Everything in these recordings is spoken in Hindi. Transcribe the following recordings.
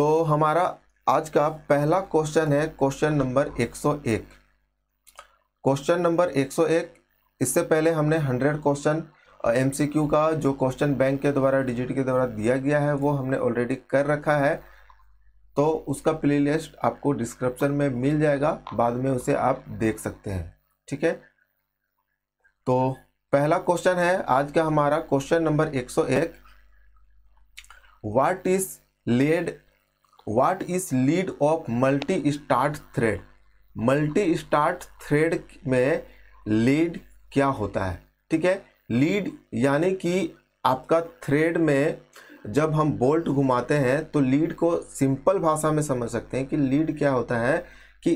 तो हमारा आज का पहला क्वेश्चन है क्वेश्चन नंबर 101 क्वेश्चन नंबर 101 इससे पहले हमने 100 क्वेश्चन एमसीक्यू का जो क्वेश्चन बैंक के द्वारा डिजिट के द्वारा दिया गया है वो हमने ऑलरेडी कर रखा है तो उसका प्लेलिस्ट आपको डिस्क्रिप्शन में मिल जाएगा बाद में उसे आप देख सकते हैं ठीक है तो पहला क्वेश्चन है आज का हमारा question number 101 what is lead what is lead of multi start thread multi start thread में लीड क्या होता है ठीक है लीड यानी कि आपका थ्रेड में जब हम बोल्ट घुमाते हैं तो लीड को सिंपल भाषा में समझ सकते हैं कि लीड क्या होता है कि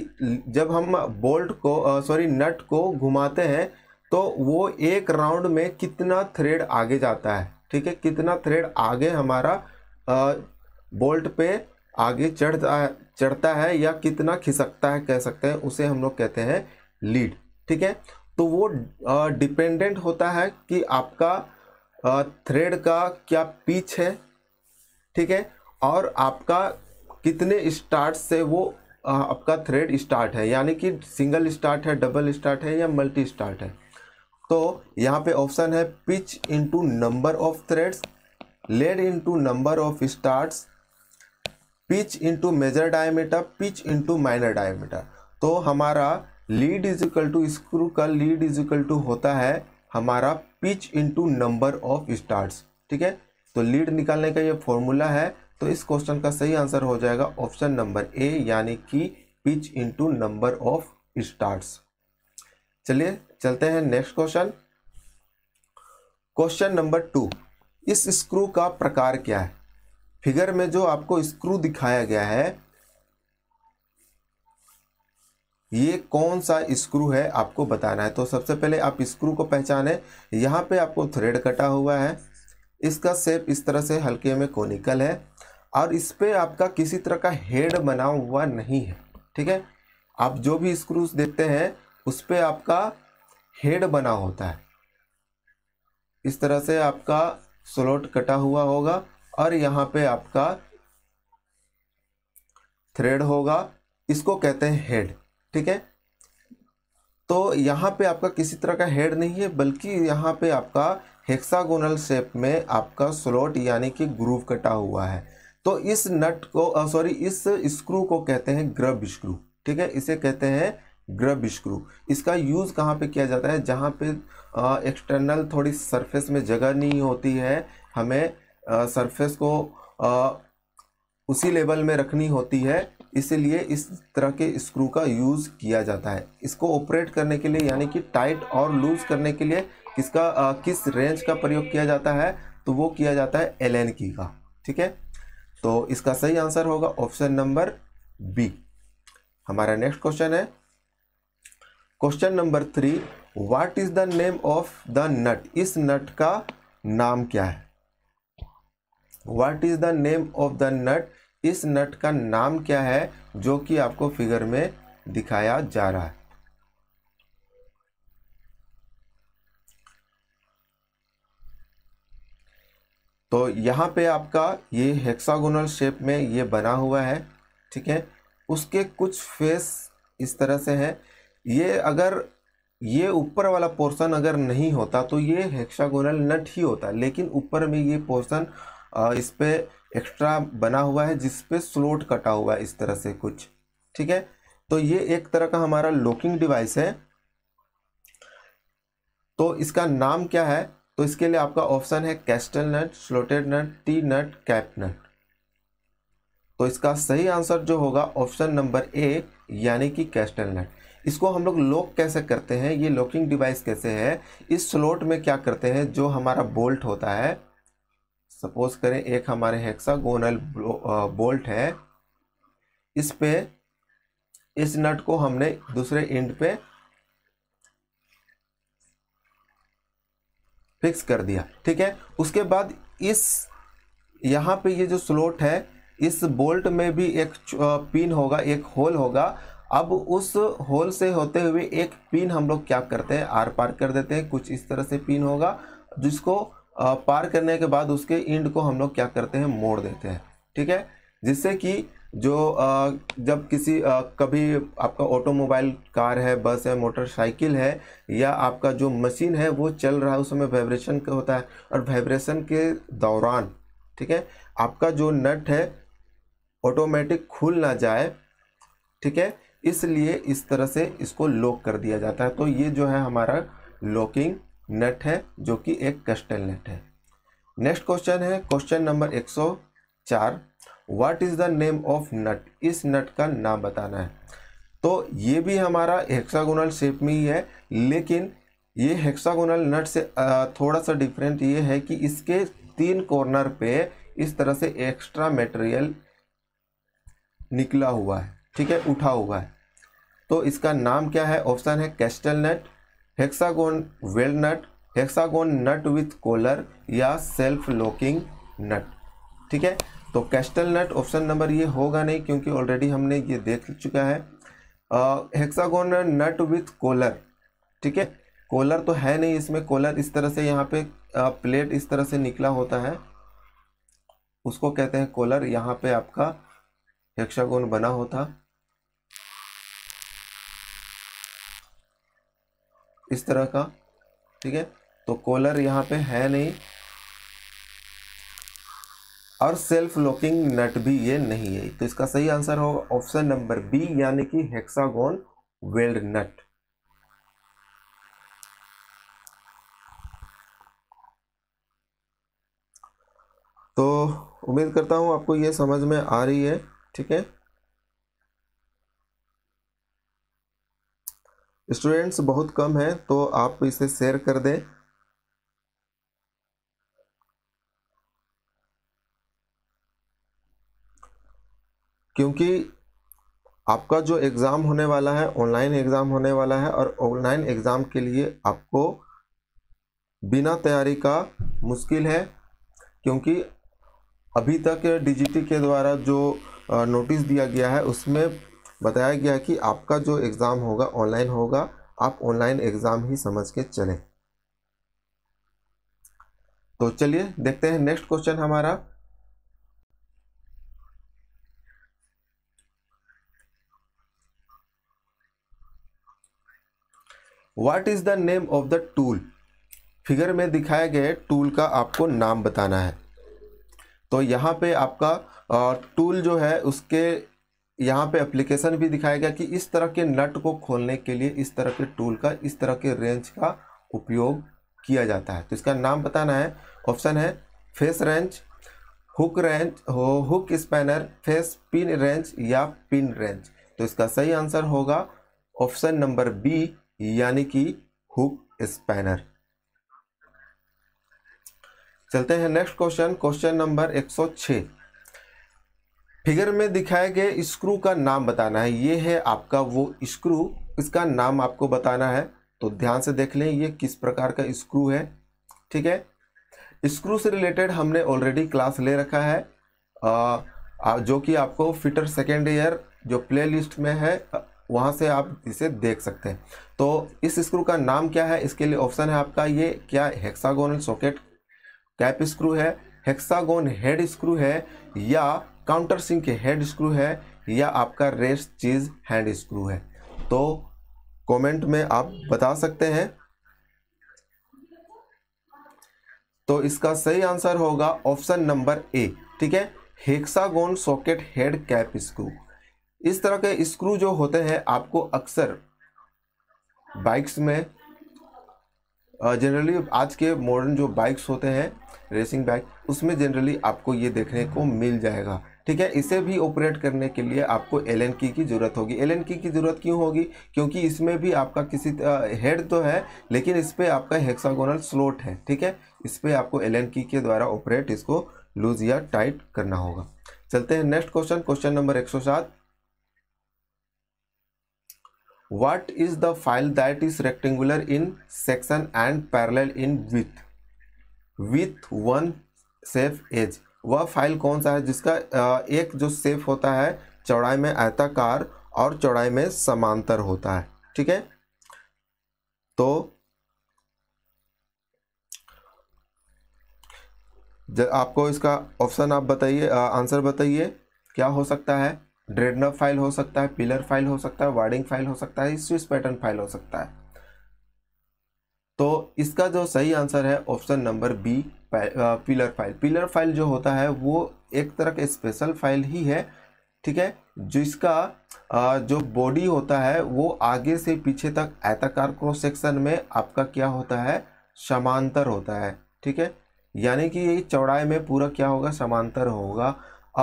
जब हम बोल्ट को सॉरी नट को घुमाते हैं तो वो एक राउंड में कितना थ्रेड आगे जाता है ठीक है कितना थ्रेड आगे हमारा आ, बोल्ट पे आगे चढ़ता चढ़ता है या कितना खिसकता है कह सकते हैं उसे हम लोग कहते हैं लीड ठीक है तो वो डिपेंडेंट होता है कि आपका थ्रेड का क्या पिच है ठीक है और आपका कितने स्टार्ट से वो आपका थ्रेड स्टार्ट है यानी कि सिंगल स्टार्ट है डबल स्टार्ट है या मल्टी स्टार्ट है तो यहाँ पे ऑप्शन है pitch into number of threads lead into number of starts pitch into major diameter pitch into minor diameter तो हमारा lead is equal to screw का लीड इज इक्वल टू होता है हमारा pitch into number of starts ठीक है तो लीड निकालने का ये फॉर्मूला है तो इस क्वेश्चन का सही आंसर हो जाएगा ऑप्शन नंबर ए यानी कि pitch into number of starts चलिए चलते हैं next question question number two इस स्क्रू का प्रकार क्या है फिगर में जो आपको स्क्रू दिखाया गया है ये कौन सा स्क्रू है आपको बताना है तो सबसे पहले आप स्क्रू को पहचाने यहाँ पे आपको थ्रेड कटा हुआ है इसका सेप इस तरह से हल्के में कोनिकल है और इस पर आपका किसी तरह का हेड बना हुआ नहीं है ठीक है आप जो भी स्क्रूज देखते हैं उस पर आपका हेड बना होता है इस तरह से आपका स्लॉट कटा हुआ होगा और यहाँ पे आपका थ्रेड होगा इसको कहते हैं हेड ठीक है तो यहाँ पे आपका किसी तरह का हेड नहीं है बल्कि यहाँ पे आपका हेक्सागोनल शेप में आपका स्लॉट यानी कि ग्रूव कटा हुआ है तो इस नट को सॉरी इस स्क्रू को कहते हैं ग्रब स्क्रू ठीक है इसे कहते हैं ग्रब स्क्रू इसका यूज़ कहाँ पे किया जाता है जहाँ पे एक्सटर्नल थोड़ी सरफेस में जगह नहीं होती है हमें सरफेस को आ, उसी लेवल में रखनी होती है इसलिए इस तरह के स्क्रू का यूज़ किया जाता है इसको ऑपरेट करने के लिए यानी कि टाइट और लूज करने के लिए किसका आ, किस रेंज का प्रयोग किया जाता है तो वो किया जाता है एल एन की का ठीक है तो इसका सही आंसर होगा ऑप्शन नंबर बी हमारा नेक्स्ट क्वेश्चन है question number three what is the name of the nut इस नट का नाम क्या है what is the name of the nut इस नट का नाम क्या है जो कि आपको फिगर में दिखाया जा रहा है तो यहां पे आपका ये हेक्सागोनल शेप में ये बना हुआ है ठीक है उसके कुछ फेस इस तरह से है ये अगर ये ऊपर वाला पोर्शन अगर नहीं होता तो ये हेक्सागोनल नट ही होता लेकिन ऊपर में ये पोर्शन इस पर एक्स्ट्रा बना हुआ है जिस स्लोट कटा हुआ है इस तरह से कुछ ठीक है तो ये एक तरह का हमारा लॉकिंग डिवाइस है तो इसका नाम क्या है तो इसके लिए आपका ऑप्शन है castle nut slotted nut T nut cap nut तो इसका सही आंसर जो होगा ऑप्शन नंबर ए यानी कि कैस्टल नट इसको हम लोग लॉक कैसे करते हैं ये लॉकिंग डिवाइस कैसे है इस स्लोट में क्या करते हैं जो हमारा बोल्ट होता है सपोज करें एक हमारे हेक्सागोनल बोल्ट है इस पे इस नट को हमने दूसरे इंड पे फिक्स कर दिया ठीक है उसके बाद इस यहाँ पे ये जो स्लोट है इस बोल्ट में भी एक पिन होगा एक होल होगा अब उस होल से होते हुए एक पिन हम लोग क्या करते हैं आर पार कर देते हैं कुछ इस तरह से पिन होगा जिसको पार करने के बाद उसके इंड को हम लोग क्या करते हैं मोड़ देते हैं ठीक है जिससे कि जो जब किसी कभी आपका ऑटोमोबाइल कार है बस है मोटरसाइकिल है या आपका जो मशीन है वो चल रहा है उस समय वाइब्रेशन का होता है और वाइब्रेशन के दौरान ठीक है आपका जो नट है ऑटोमेटिक खुल ना जाए ठीक है इसलिए इस तरह से इसको लॉक कर दिया जाता है तो ये जो है हमारा लॉकिंग नेट है जो कि एक कस्टल नेट है नेक्स्ट क्वेश्चन है question number 104 what is the name of nut इस नट का नाम बताना है तो ये भी हमारा हेक्सागोनल शेप में ही है लेकिन ये हेक्सागोनल नट से थोड़ा सा डिफरेंट ये है कि इसके तीन कॉर्नर पे इस तरह से एक्स्ट्रा मटेरियल निकला हुआ है ठीक है उठा हुआ है तो इसका नाम क्या है ऑप्शन है castle nut hexagon well nut hexagon nut with collar या सेल्फ लॉकिंग नट ठीक है तो कैस्टल नट ऑप्शन नंबर ये होगा नहीं क्योंकि ऑलरेडी हमने ये देख चुका है हेक्सागोन नट विथ कोलर ठीक है कोलर तो है नहीं इसमें कोलर इस तरह से यहाँ पे आ, प्लेट इस तरह से निकला होता है उसको कहते हैं कोलर यहाँ पे आपका हेक्सागोन बना होता इस तरह का ठीक है तो कॉलर यहाँ पे है नहीं और सेल्फ लॉकिंग नट भी ये नहीं है तो इसका सही आंसर होगा ऑप्शन नंबर बी यानी कि हेक्सागोन वेल्ड नट तो उम्मीद करता हूँ आपको ये समझ में आ रही है ठीक है स्टूडेंट्स बहुत कम है तो आप इसे शेयर कर दें क्योंकि आपका जो एग्ज़ाम होने वाला है ऑनलाइन एग्ज़ाम होने वाला है और ऑनलाइन एग्ज़ाम के लिए आपको बिना तैयारी का मुश्किल है क्योंकि अभी तक डीजीटी के द्वारा जो नोटिस दिया गया है उसमें बताया गया कि आपका जो एग्ज़ाम होगा ऑनलाइन होगा आप ऑनलाइन एग्ज़ाम ही समझ के चलें तो चलिए देखते हैं नेक्स्ट क्वेश्चन हमारा what is the name of the tool figure में दिखाए गए टूल का आपको नाम बताना है तो यहाँ पे आपका टूल जो है उसके यहाँ पे एप्लीकेशन भी दिखाया गया कि इस तरह के नट को खोलने के लिए इस तरह के टूल का इस तरह के रेंज का उपयोग किया जाता है तो इसका नाम बताना है ऑप्शन है फेस रेंच हुक रेंच हो hook spanner face pin wrench या पिन रेंच तो इसका सही आंसर होगा ऑप्शन नंबर बी यानी कि हुक स्पैनर चलते हैं next question question number 106 figure में दिखाए गए स्क्रू का नाम बताना है ये है आपका वो स्क्रू इसका नाम आपको बताना है तो ध्यान से देख लें ये किस प्रकार का स्क्रू है ठीक है स्क्रू से रिलेटेड हमने ऑलरेडी क्लास ले रखा है आ, जो कि आपको फिटर सेकेंड ईयर जो प्ले में है वहाँ से आप इसे देख सकते हैं तो इस स्क्रू का नाम क्या है इसके लिए ऑप्शन है आपका ये क्या हेक्सागोनल सॉकेट कैप स्क्रू है हेक्सागोन हेड स्क्रू है या काउंटर सिंक हेड स्क्रू है या आपका रेस्ट चीज़ हैंड स्क्रू है तो कमेंट में आप बता सकते हैं तो इसका सही आंसर होगा ऑप्शन नंबर ए ठीक है hexagon socket head cap screw इस तरह के स्क्रू जो होते हैं आपको अक्सर बाइक्स में जनरली आज के मॉडर्न जो बाइक्स होते हैं रेसिंग बाइक उसमें जनरली आपको ये देखने को मिल जाएगा ठीक है इसे भी ऑपरेट करने के लिए आपको एल की की ज़रूरत होगी एल की की ज़रूरत क्यों होगी क्योंकि इसमें भी आपका किसी हेड तो है लेकिन इस पर आपका हेक्सागोनल स्लोट है ठीक है इस पर आपको एल की के द्वारा ऑपरेट इसको लूज या टाइट करना होगा चलते हैं नेक्स्ट क्वेश्चन क्वेश्चन नंबर सात what is the file that is rectangular in section and parallel in width with one safe edge वह फाइल कौन सा है जिसका एक जो सेफ होता है चौड़ाई में आयताकार और चौड़ाई में समांतर होता है ठीक है तो आपको इसका ऑप्शन आप बताइए आंसर बताइए क्या हो सकता है ड्रेडनर फाइल हो सकता है पिलर फाइल हो सकता है वार्डिंग फाइल हो सकता है स्विस पैटर्न फाइल हो सकता है तो इसका जो सही आंसर है option number B pillar file pillar file जो होता है वो एक तरह का स्पेशल फाइल ही है ठीक है जिसका uh, जो बॉडी होता है वो आगे से पीछे तक आयताकार क्रॉस सेक्शन में आपका क्या होता है समांतर होता है ठीक है यानी कि ये चौड़ाई में पूरा क्या होगा समांतर होगा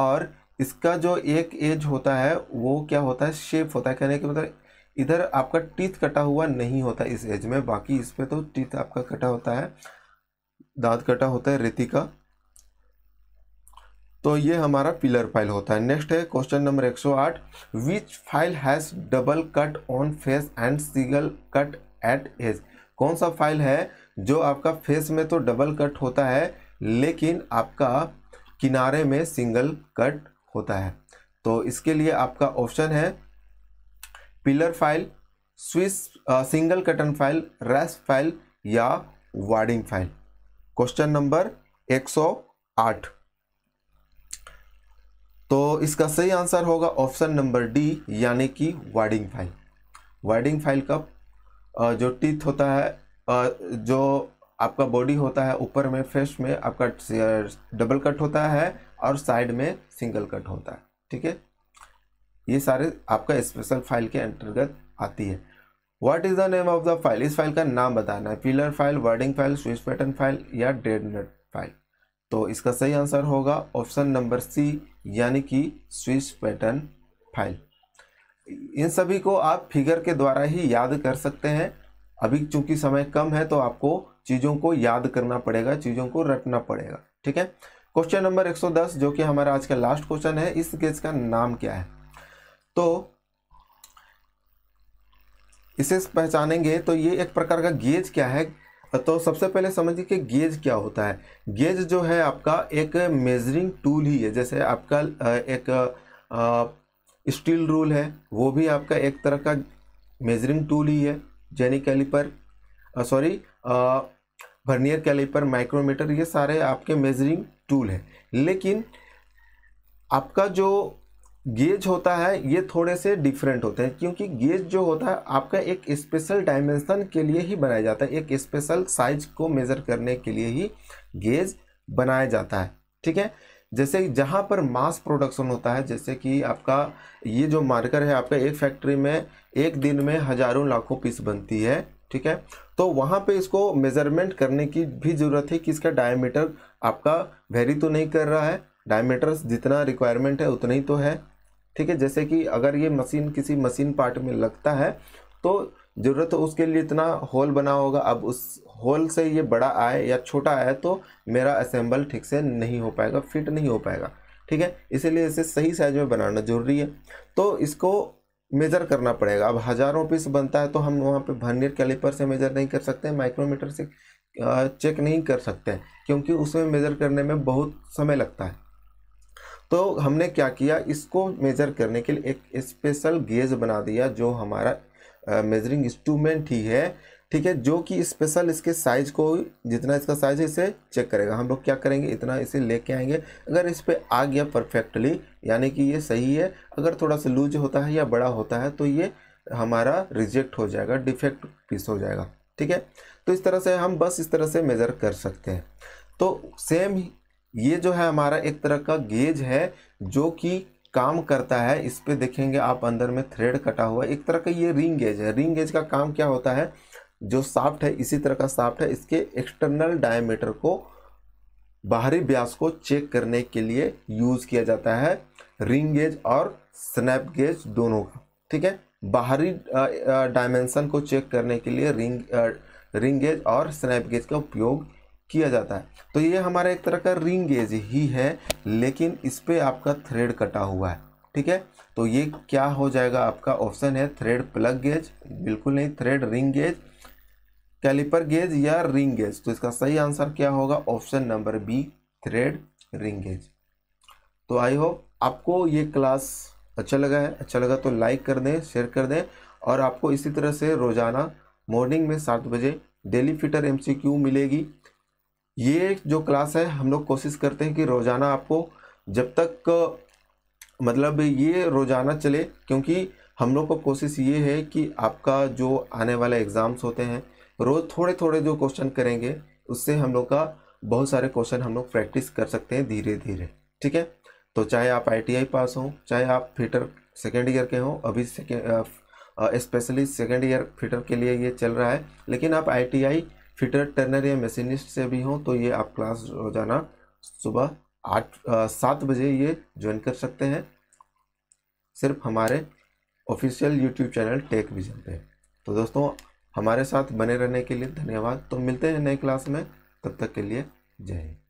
और इसका जो एक एज होता है वो क्या होता है शेप होता है कहने के मतलब इधर आपका टीथ कटा हुआ नहीं होता इस एज में बाकी इस पर तो टीथ आपका कटा होता है दांत कटा होता है रेती का तो ये हमारा पिलर फाइल होता है नेक्स्ट है question number 108 which file has double cut on face and single cut at edge कौन सा फाइल है जो आपका फेस में तो डबल कट होता है लेकिन आपका किनारे में सिंगल कट होता है तो इसके लिए आपका ऑप्शन है pillar file Swiss single cut file rasp file या वार्डिंग फाइल क्वेश्चन नंबर 108 तो इसका सही आंसर होगा ऑप्शन नंबर डी यानी कि वार्डिंग फाइल वार्डिंग फाइल का जो टीथ होता है जो आपका बॉडी होता है ऊपर में फेस में आपका डबल कट होता है और साइड में सिंगल कट होता है ठीक है ये सारे आपका स्पेशल फाइल के अंतर्गत आती है what is the name of the file इस फाइल का नाम बताना है pillar file warding file Swiss pattern file या डेड नट फाइल तो इसका सही आंसर होगा ऑप्शन नंबर सी यानी कि स्विच पैटर्न फाइल इन सभी को आप फिगर के द्वारा ही याद कर सकते हैं अभी चूंकि समय कम है तो आपको चीज़ों को याद करना पड़ेगा चीज़ों को रटना पड़ेगा ठीक है क्वेश्चन नंबर 110 जो कि हमारा आज का लास्ट क्वेश्चन है इस केस का नाम क्या है तो इसे पहचानेंगे तो ये एक प्रकार का गेज क्या है तो सबसे पहले समझिए कि गेज क्या होता है गेज जो है आपका एक मेजरिंग टूल ही है जैसे आपका एक स्टील रूल है वो भी आपका एक तरह का मेजरिंग टूल ही है jenny caliper sorry vernier caliper micrometer ये सारे आपके मेजरिंग टूल हैं लेकिन आपका जो गेज होता है ये थोड़े से डिफरेंट होते हैं क्योंकि गेज जो होता है आपका एक स्पेशल डायमेंशन के लिए ही बनाया जाता है एक स्पेशल साइज को मेज़र करने के लिए ही गेज बनाया जाता है ठीक है जैसे जहाँ पर मास प्रोडक्शन होता है जैसे कि आपका ये जो मार्कर है आपका एक फैक्ट्री में एक दिन में हज़ारों लाखों पीस बनती है ठीक है तो वहाँ पे इसको मेज़रमेंट करने की भी ज़रूरत है कि इसका डायमीटर आपका वेरी तो नहीं कर रहा है डायमीटर जितना रिक्वायरमेंट है उतना ही तो है ठीक है जैसे कि अगर ये मशीन किसी मशीन पार्ट में लगता है तो ज़रूरत उसके लिए इतना होल बना होगा अब उस होल से ये बड़ा आए या छोटा आए तो मेरा असेंबल ठीक से नहीं हो पाएगा फिट नहीं हो पाएगा ठीक है इसीलिए इसे सही साइज में बनाना ज़रूरी है तो इसको मेज़र करना पड़ेगा अब हज़ारों पीस बनता है तो हम वहाँ पे वर्नियर कैलिपर से मेज़र नहीं कर सकते माइक्रोमीटर से चेक नहीं कर सकते क्योंकि उसमें मेज़र करने में बहुत समय लगता है तो हमने क्या किया इसको मेज़र करने के लिए एक स्पेशल गेज बना दिया जो हमारा मेजरिंग इंस्ट्रूमेंट ही है ठीक है जो कि स्पेशल इसके साइज़ को जितना इसका साइज़ है इसे चेक करेगा हम लोग क्या करेंगे इतना इसे लेके आएंगे अगर इस पर आ गया परफेक्टली यानी कि ये सही है अगर थोड़ा सा लूज होता है या बड़ा होता है तो ये हमारा रिजेक्ट हो जाएगा डिफेक्ट पीस हो जाएगा ठीक है तो इस तरह से हम बस इस तरह से मेज़र कर सकते हैं तो सेम ये जो है हमारा एक तरह का गेज है जो कि काम करता है इस पर देखेंगे आप अंदर में थ्रेड कटा हुआ एक तरह का ये रिंग गेज है रिंग गेज का काम क्या होता है जो साफ्ट है इसी तरह का साफ्ट है इसके एक्सटर्नल डायमीटर को बाहरी ब्यास को चेक करने के लिए यूज़ किया जाता है रिंग गेज और स्नैप गेज दोनों का ठीक है बाहरी डायमेंशन को चेक करने के लिए रिंग रिंग गेज और स्नैप गेज का उपयोग किया जाता है तो ये हमारा एक तरह का रिंग गेज ही है लेकिन इस पर आपका थ्रेड कटा हुआ है ठीक है तो ये क्या हो जाएगा आपका ऑप्शन है थ्रेड प्लग गेज बिल्कुल नहीं thread ring gauge caliper gauge या रिंग गेज तो इसका सही आंसर क्या होगा option number B thread ring gauge तो आई होप आपको ये क्लास अच्छा लगा है अच्छा लगा तो लाइक कर दें शेयर कर दें और आपको इसी तरह से रोज़ाना मॉर्निंग में सात बजे डेली फिटर एमसीक्यू मिलेगी ये जो क्लास है हम लोग कोशिश करते हैं कि रोज़ाना आपको जब तक मतलब ये रोज़ाना चले क्योंकि हम लोग को कोशिश ये है कि आपका जो आने वाले एग्ज़ाम्स होते हैं रोज़ थोड़े थोड़े जो क्वेश्चन करेंगे उससे हम लोग का बहुत सारे क्वेश्चन हम लोग प्रैक्टिस कर सकते हैं धीरे धीरे ठीक है तो चाहे आप आईटीआई पास हों चाहे आप फिटर सेकेंड ईयर के हों अभी स्पेशली सेकेंड ईयर फिटर के लिए ये चल रहा है लेकिन आप आई फिटर टर्नर या मशीनिस्ट से भी हों तो ये आप क्लास रोजाना सुबह आठ सात बजे ये ज्वाइन कर सकते हैं सिर्फ हमारे official YouTube channel Tech Vision पे तो दोस्तों हमारे साथ बने रहने के लिए धन्यवाद तो मिलते हैं नए क्लास में तब तक के लिए जय हिंद